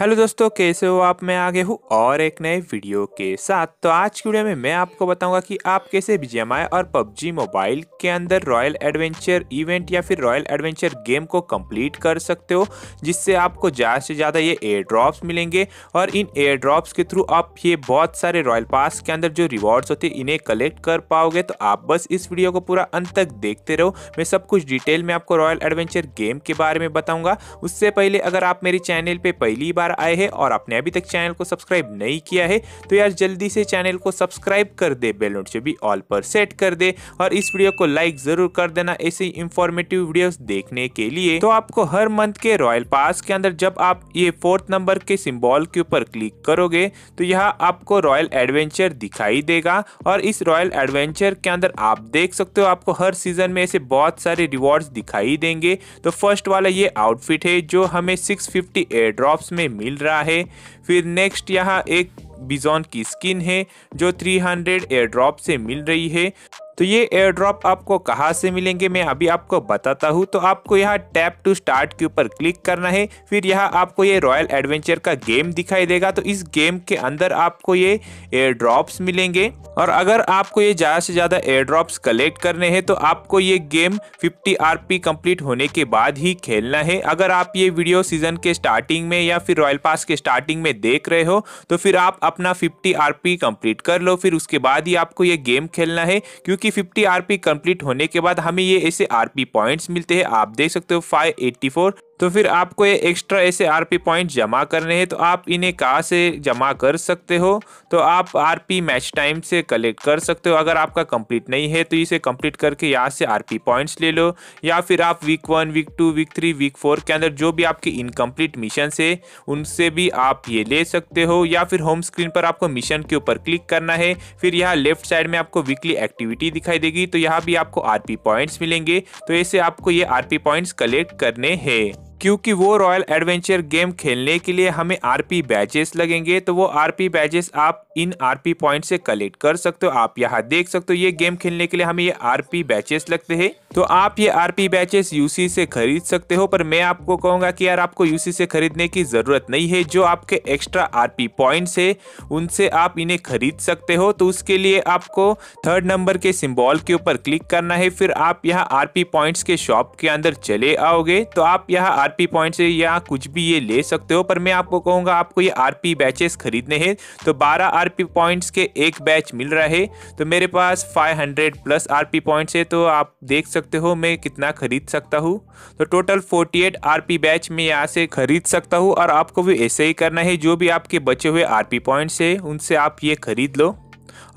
hello दोस्तों कैसे हो आप मैं आगे हूँ और एक नए वीडियो के साथ तो आज की वीडियो में मैं आपको बताऊंगा कि आप कैसे बी और पबजी मोबाइल के अंदर रॉयल एडवेंचर इवेंट या फिर रॉयल एडवेंचर गेम को कंप्लीट कर सकते हो जिससे आपको ज़्यादा से ज़्यादा ये एयर ड्रॉप्स मिलेंगे और इन एयर ड्रॉप्स के थ्रू आप ये बहुत सारे रॉयल पास के अंदर जो रिवॉर्ड्स होते हैं इन्हें कलेक्ट कर पाओगे तो आप बस इस वीडियो को पूरा अंत तक देखते रहो मैं सब कुछ डिटेल में आपको रॉयल एडवेंचर गेम के बारे में बताऊँगा उससे पहले अगर आप मेरे चैनल पर पहली बार बार आए हैं और आपने अभी तक चैनल को सब्सक्राइब नहीं किया है तो यार जल्दी से चैनल को सब्सक्राइब कर दे बेल नोटिफिकेशन भी ऑल पर सेट कर दे और इस वीडियो को लाइक जरूर कर देना ऐसे ही इंफॉर्मेटिव वीडियो देखने के लिए तो आपको हर मंथ के रॉयल पास के अंदर जब आप ये फोर्थ नंबर के सिम्बॉल के ऊपर क्लिक करोगे तो यहाँ आपको रॉयल एडवेंचर दिखाई देगा और इस रॉयल एडवेंचर के अंदर आप देख सकते हो आपको हर सीजन में ऐसे बहुत सारे रिवॉर्ड्स दिखाई देंगे तो फर्स्ट वाला ये आउटफिट है जो हमें 650 फिफ्टी एयर ड्रॉप्स में मिल रहा है फिर नेक्स्ट यहाँ एक बिजॉन की स्किन है जो 300 एयर ड्रॉप से मिल रही है तो ये एयर ड्रॉप आपको कहाँ से मिलेंगे मैं अभी आपको बताता हूँ तो आपको यहाँ टैप टू स्टार्ट के ऊपर क्लिक करना है फिर यहाँ आपको ये रॉयल एडवेंचर का गेम दिखाई देगा तो इस गेम के अंदर आपको ये एयर ड्रॉप्स मिलेंगे और अगर आपको ये ज़्यादा से ज़्यादा एयर ड्रॉप्स कलेक्ट करने हैं तो आपको ये गेम 50 पी कम्प्लीट होने के बाद ही खेलना है अगर आप ये वीडियो सीजन के स्टार्टिंग में या फिर रॉयल पास के स्टार्टिंग में देख रहे हो तो फिर आप अपना 50 पी कंप्लीट कर लो फिर उसके बाद ही आपको ये गेम खेलना है क्योंकि फिफ्टी फिफ्टी आरपी कंप्लीट होने के बाद हमें ये ऐसे आरपी पॉइंट्स मिलते हैं आप देख सकते हो 584 तो फिर आपको ये एक्स्ट्रा ऐसे आरपी पॉइंट जमा करने हैं तो आप इन्हें कहाँ से जमा कर सकते हो तो आप आरपी मैच टाइम से कलेक्ट कर सकते हो अगर आपका कंप्लीट नहीं है तो इसे कंप्लीट करके यहाँ से आरपी पॉइंट्स ले लो या फिर आप week one week two week three week four के अंदर जो भी आपके इनकम्प्लीट मिशन है उनसे भी आप ये ले सकते हो या फिर होम स्क्रीन पर आपको मिशन के ऊपर क्लिक करना है फिर यहाँ लेफ्ट साइड में आपको वीकली एक्टिविटी दिखाई देगी तो यहाँ भी आपको आर पॉइंट्स मिलेंगे तो ऐसे आपको ये आर पॉइंट्स कलेक्ट करने हैं क्योंकि वो रॉयल एडवेंचर गेम खेलने के लिए हमें आरपी बैचेस लगेंगे तो वो आरपी बैचेस आप इन आरपी पॉइंट से कलेक्ट कर सकते हो आप यहाँ देख सकते हो ये गेम खेलने के लिए हमें ये आरपी बैचेस लगते हैं तो आप ये आरपी बैचेस यूसी से खरीद सकते हो पर मैं आपको कहूंगा कि यार आपको यूसी से खरीदने की जरूरत नहीं है जो आपके एक्स्ट्रा आर पी पॉइंट है उनसे आप इन्हें खरीद सकते हो तो उसके लिए आपको थर्ड नंबर के सिम्बॉल के ऊपर क्लिक करना है फिर आप यहाँ पी पॉइंट के शॉप के अंदर चले आओगे तो आप यहाँ आरपी पॉइंट से या कुछ भी ये ले सकते हो पर मैं आपको कहूँगा आपको ये आरपी बैचेस खरीदने हैं तो 12 आरपी पॉइंट्स के एक बैच मिल रहा है तो मेरे पास 500 प्लस आरपी पॉइंट्स है तो आप देख सकते हो मैं कितना खरीद सकता हूँ तो टोटल 48 एट बैच में यहाँ से खरीद सकता हूँ और आपको भी ऐसे ही करना है जो भी आपके बचे हुए पी पॉइंट्स है उनसे आप ये खरीद लो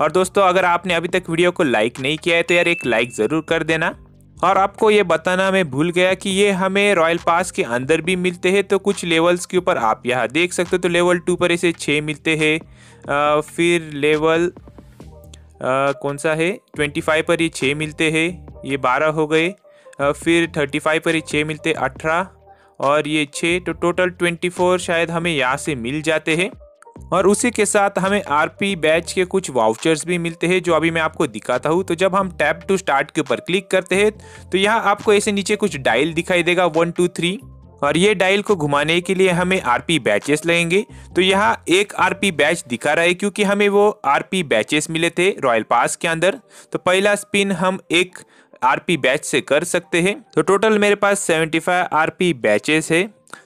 और दोस्तों अगर आपने अभी तक वीडियो को लाइक नहीं किया है तो यार एक लाइक ज़रूर कर देना और आपको ये बताना मैं भूल गया कि ये हमें रॉयल पास के अंदर भी मिलते हैं तो कुछ लेवल्स के ऊपर आप यहाँ देख सकते हो तो लेवल टू पर ऐसे छः मिलते हैं फिर लेवल आ, कौन सा है ट्वेंटी फाइव पर ये छः मिलते हैं ये बारह हो गए फिर थर्टी फाइव पर ये छः मिलते अठारह और ये छः तो टोटल ट्वेंटी फोर शायद हमें यहाँ से मिल जाते हैं और उसी के साथ हमें आरपी बैच के कुछ वाउचर्स भी मिलते हैं जो अभी मैं आपको दिखाता हूँ तो जब हम टैप टू स्टार्ट के ऊपर क्लिक करते हैं तो यहाँ आपको ऐसे नीचे कुछ डायल दिखाई देगा वन टू थ्री और ये डायल को घुमाने के लिए हमें आरपी बैचेस लगेंगे तो यहाँ एक आरपी बैच दिखा रहा है क्योंकि हमें वो आरपी बैचेस मिले थे रॉयल पास के अंदर तो पहला स्पिन हम एक आरपी बैच से कर सकते हैं तो टोटल मेरे पास 75 आरपी बैचेस है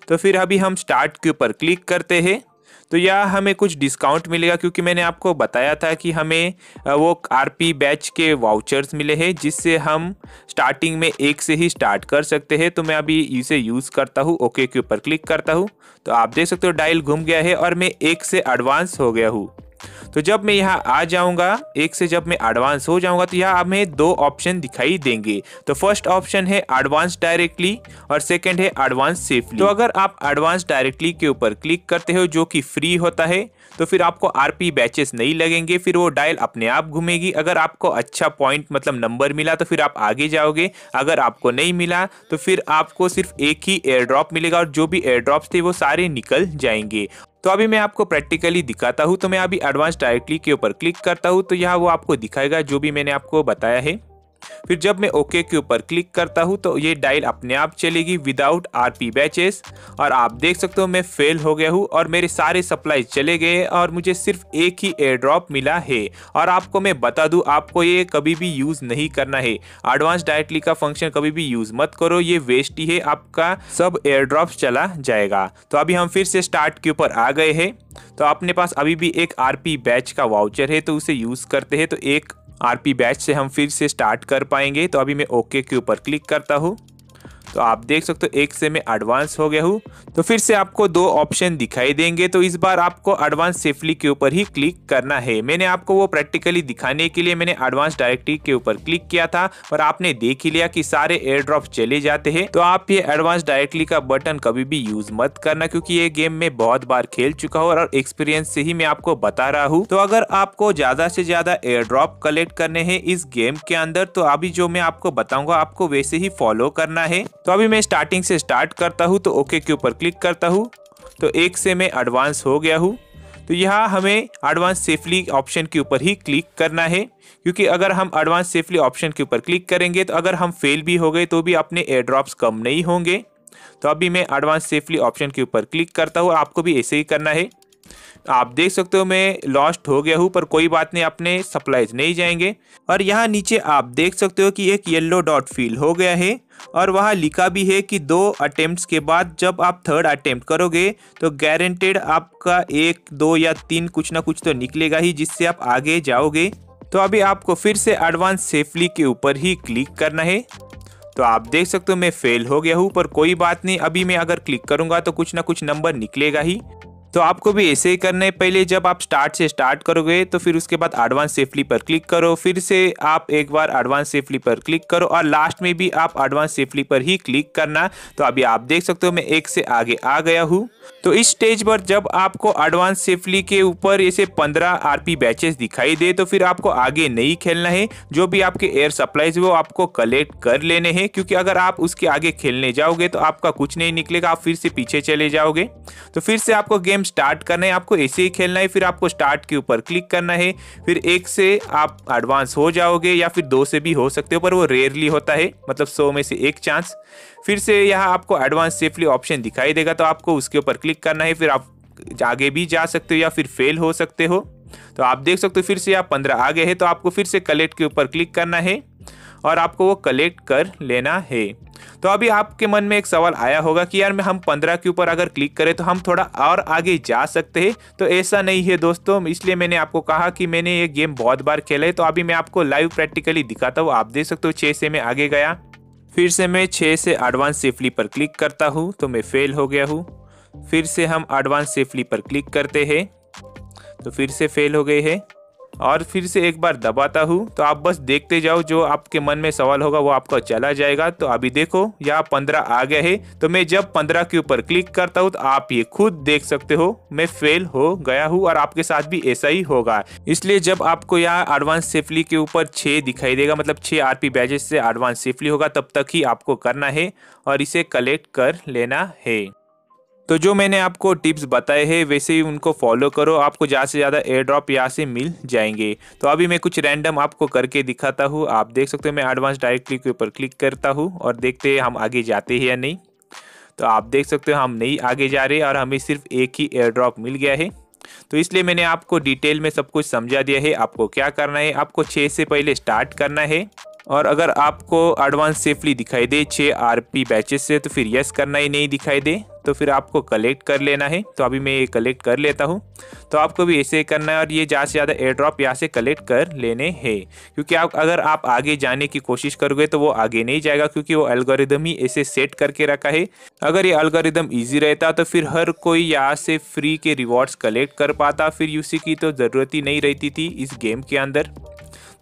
तो फिर अभी हम स्टार्ट के ऊपर क्लिक करते हैं तो या हमें कुछ डिस्काउंट मिलेगा क्योंकि मैंने आपको बताया था कि हमें वो आरपी बैच के वाउचर्स मिले हैं जिससे हम स्टार्टिंग में एक से ही स्टार्ट कर सकते हैं तो मैं अभी इसे यूज़ करता हूँ ओके के ऊपर क्लिक करता हूँ तो आप देख सकते हो डायल घूम गया है और मैं एक से एडवांस हो गया हूँ तो जब मैं यहाँ आ जाऊँगा एक से जब मैं एडवांस हो जाऊँगा तो यहाँ हमें दो ऑप्शन दिखाई देंगे तो फर्स्ट ऑप्शन है एडवांस डायरेक्टली और सेकंड है एडवांस सेफली तो अगर आप एडवांस डायरेक्टली के ऊपर क्लिक करते हो जो कि फ्री होता है तो फिर आपको आरपी बैचेस नहीं लगेंगे फिर वो डायल अपने आप घूमेगी अगर आपको अच्छा पॉइंट मतलब नंबर मिला तो फिर आप आगे जाओगे अगर आपको नहीं मिला तो फिर आपको सिर्फ एक ही एयर ड्रॉप मिलेगा और जो भी एयर ड्रॉप्स थे वो सारे निकल जाएंगे तो अभी मैं आपको प्रैक्टिकली दिखाता हूँ तो मैं अभी एडवांस डायरेक्टली के ऊपर क्लिक करता हूँ तो यहाँ वो आपको दिखाएगा जो भी मैंने आपको बताया है फिर जब मैं ओके के ऊपर क्लिक करता हूँ तो ये डायल अपने आप चलेगी विदाउट आर पी बैचेस और आप देख सकते हो मैं फेल हो गया हूँ और मेरे सारे सप्लाई चले गए और मुझे सिर्फ एक ही एयर ड्रॉप मिला है और आपको मैं बता दूँ आपको ये कभी भी यूज़ नहीं करना है एडवांस डायरेक्टली का फंक्शन कभी भी यूज़ मत करो ये वेस्ट ही है आपका सब एयर ड्रॉप चला जाएगा तो अभी हम फिर से स्टार्ट के ऊपर आ गए हैं तो अपने पास अभी भी एक आरपी बैच का वाउचर है तो उसे यूज़ करते हैं तो एक आरपी बैच से हम फिर से स्टार्ट कर पाएंगे तो अभी मैं ओके के ऊपर क्लिक करता हूँ तो आप देख सकते हो एक से मैं एडवांस हो गया हूँ तो फिर से आपको दो ऑप्शन दिखाई देंगे तो इस बार आपको एडवांस सेफली के ऊपर ही क्लिक करना है मैंने आपको वो प्रैक्टिकली दिखाने के लिए मैंने एडवांस डायरेक्टरी के ऊपर क्लिक किया था और आपने देख ही लिया कि सारे एयर ड्रॉप चले जाते हैं तो आप ये एडवांस डायरेक्टली का बटन कभी भी यूज मत करना क्योंकि ये गेम में बहुत बार खेल चुका हूँ और एक्सपीरियंस से ही मैं आपको बता रहा हूँ तो अगर आपको ज्यादा से ज्यादा एयर ड्रॉप कलेक्ट करने हैं इस गेम के अंदर तो अभी जो मैं आपको बताऊंगा आपको वैसे ही फॉलो करना है तो अभी मैं स्टार्टिंग से स्टार्ट करता हूँ तो ओके के ऊपर क्लिक करता हूँ तो एक से मैं एडवांस हो गया हूँ तो यहाँ हमें एडवांस सेफली ऑप्शन के ऊपर ही क्लिक करना है क्योंकि अगर हम एडवांस सेफली ऑप्शन के ऊपर क्लिक करेंगे तो अगर हम फेल भी हो गए तो भी अपने एयर ड्रॉप्स कम नहीं होंगे तो अभी मैं एडवांस सेफली ऑप्शन के ऊपर क्लिक करता हूँ आपको भी ऐसे ही करना है आप देख सकते हो मैं लॉस्ट हो गया हूँ पर कोई बात नहीं अपने सप्लाईज नहीं जाएंगे और यहाँ नीचे आप देख सकते हो कि एक येलो डॉट फील हो गया है और वहाँ लिखा भी है कि दो अटेम्प्ट के बाद जब आप थर्ड अटेम्प्ट करोगे तो गारंटेड आपका एक दो या तीन कुछ ना कुछ तो निकलेगा ही जिससे आप आगे जाओगे तो अभी आपको फिर से एडवांस सेफली के ऊपर ही क्लिक करना है तो आप देख सकते हो मैं फेल हो गया हूँ पर कोई बात नहीं अभी मैं अगर क्लिक करूंगा तो कुछ ना कुछ नंबर निकलेगा ही तो आपको भी ऐसे ही करना है पहले जब आप स्टार्ट से स्टार्ट करोगे तो फिर उसके बाद एडवांस सेफली पर क्लिक करो फिर से आप एक बार एडवांस सेफली पर क्लिक करो और लास्ट में भी आप एडवांस सेफली पर ही क्लिक करना तो अभी आप देख सकते हो मैं एक से आगे आ गया हूँ तो इस स्टेज पर जब आपको एडवांस सेफली के ऊपर ऐसे 15 आरपी बैचेस दिखाई दे तो फिर आपको आगे नहीं खेलना है जो भी आपके एयर सप्लाईज वो आपको कलेक्ट कर लेने हैं क्योंकि अगर आप उसके आगे खेलने जाओगे तो आपका कुछ नहीं निकलेगा आप फिर से पीछे चले जाओगे तो फिर से आपको गेम स्टार्ट करना है आपको ऐसे ही खेलना है फिर आपको स्टार्ट के ऊपर क्लिक करना है फिर एक से आप एडवांस हो जाओगे या फिर दो से भी हो सकते हो पर वो रेयरली होता है मतलब सौ में से एक चांस फिर से यहाँ आपको एडवांस सेफली ऑप्शन दिखाई देगा तो आपको उसके ऊपर पर क्लिक करना है फिर आप आगे भी जा सकते हो या फिर फेल हो सकते हो तो आप देख सकते हो फिर से आप पंद्रह आ गए हैं तो आपको फिर से कलेक्ट के ऊपर क्लिक करना है और आपको वो कलेक्ट कर लेना है तो अभी आपके मन में एक सवाल आया होगा कि यार मैं हम पंद्रह के ऊपर अगर क्लिक करें तो हम थोड़ा और आगे जा सकते हैं तो ऐसा नहीं है दोस्तों इसलिए मैंने आपको कहा कि मैंने ये गेम बहुत बार खेला है तो अभी मैं आपको लाइव प्रैक्टिकली दिखाता हूँ आप देख सकते हो छः से मैं आगे गया फिर से मैं छः से एडवांस सेफली पर क्लिक करता हूँ तो मैं फेल हो गया हूँ फिर से हम एडवांस सेफली पर क्लिक करते हैं तो फिर से फेल हो गए है और फिर से एक बार दबाता हूँ तो आप बस देखते जाओ जो आपके मन में सवाल होगा वो आपका चला जाएगा तो अभी देखो यहाँ पंद्रह आ गया है तो मैं जब पंद्रह के ऊपर क्लिक करता हूँ तो आप ये खुद देख सकते हो मैं फेल हो गया हूँ और आपके साथ भी ऐसा ही होगा इसलिए जब आपको यहाँ एडवांस सेफली के ऊपर छः दिखाई देगा मतलब छः आर पी बैजेस से एडवांस सेफली होगा तब तक ही आपको करना है और इसे कलेक्ट कर लेना है तो जो मैंने आपको टिप्स बताए हैं वैसे ही उनको फॉलो करो आपको ज़्यादा से ज़्यादा एयर ड्रॉप यहाँ से मिल जाएंगे तो अभी मैं कुछ रैंडम आपको करके दिखाता हूँ आप देख सकते हो मैं एडवांस डायरेक्टली के ऊपर क्लिक करता हूँ और देखते हैं हम आगे जाते हैं या नहीं तो आप देख सकते हो हम नहीं आगे जा रहे और हमें सिर्फ एक ही एयर ड्रॉप मिल गया है तो इसलिए मैंने आपको डिटेल में सब कुछ समझा दिया है आपको क्या करना है आपको छः से पहले स्टार्ट करना है और अगर आपको एडवांस सेफली दिखाई दे छः आर पी बैचेस से तो फिर यस करना ही नहीं दिखाई दे तो फिर आपको कलेक्ट कर लेना है तो अभी मैं ये कलेक्ट कर लेता हूँ तो आपको भी ऐसे करना है और ये ज़्यादा से ज़्यादा एयर ड्रॉप यहाँ से कलेक्ट कर लेने हैं क्योंकि आप अगर आप आगे जाने की कोशिश करोगे तो वो आगे नहीं जाएगा क्योंकि वो एल्गोरिदम ही ऐसे सेट करके रखा है अगर ये अल्गोरिदम ईजी रहता तो फिर हर कोई यहाँ से फ्री के रिवॉर्ड्स कलेक्ट कर पाता फिर यूसी की तो ज़रूरत ही नहीं रहती थी इस गेम के अंदर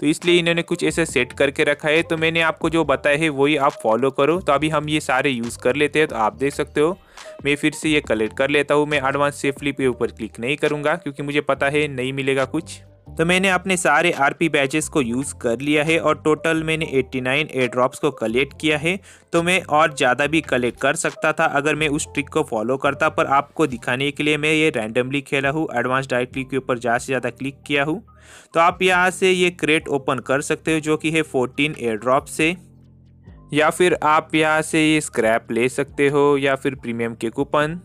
तो इसलिए इन्होंने कुछ ऐसे सेट करके रखा है तो मैंने आपको जो बताया है वही आप फॉलो करो तो अभी हम ये सारे यूज़ कर लेते हैं तो आप देख सकते हो मैं फिर से ये कलेक्ट कर लेता हूँ मैं एडवांस सेफली पे ऊपर क्लिक नहीं करूँगा क्योंकि मुझे पता है नहीं मिलेगा कुछ तो मैंने अपने सारे आरपी बैचेस को यूज़ कर लिया है और टोटल मैंने 89 नाइन ड्रॉप्स को कलेक्ट किया है तो मैं और ज़्यादा भी कलेक्ट कर सकता था अगर मैं उस ट्रिक को फॉलो करता पर आपको दिखाने के लिए मैं ये रैंडमली खेला हूँ एडवांस डायरेक्टली के ऊपर ज़्यादा से ज़्यादा क्लिक किया हूँ तो आप यहाँ से ये क्रेट ओपन कर सकते हो जो कि है फोर्टीन एयर ड्रॉप से या फिर आप यहाँ से ये स्क्रैप ले सकते हो या फिर प्रीमियम के कूपन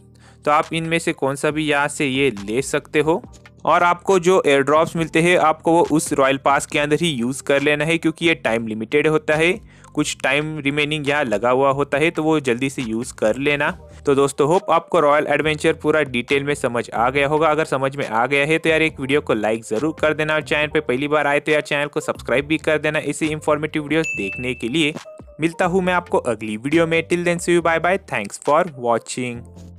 तो आप इनमें से कौन सा भी यहाँ से ये ले सकते हो और आपको जो एयर ड्रॉप्स मिलते हैं आपको वो उस रॉयल पास के अंदर ही यूज़ कर लेना है क्योंकि ये टाइम लिमिटेड होता है कुछ टाइम रिमेनिंग यहाँ लगा हुआ होता है तो वो जल्दी से यूज़ कर लेना तो दोस्तों होप आपको रॉयल एडवेंचर पूरा डिटेल में समझ आ गया होगा अगर समझ में आ गया है तो यार एक वीडियो को लाइक ज़रूर कर देना और चैनल पर पहली बार आए तो यार चैनल को सब्सक्राइब भी कर देना इसी इन्फॉर्मेटिव वीडियो देखने के लिए मिलता हूँ मैं आपको अगली वीडियो में till then see you bye bye thanks for watching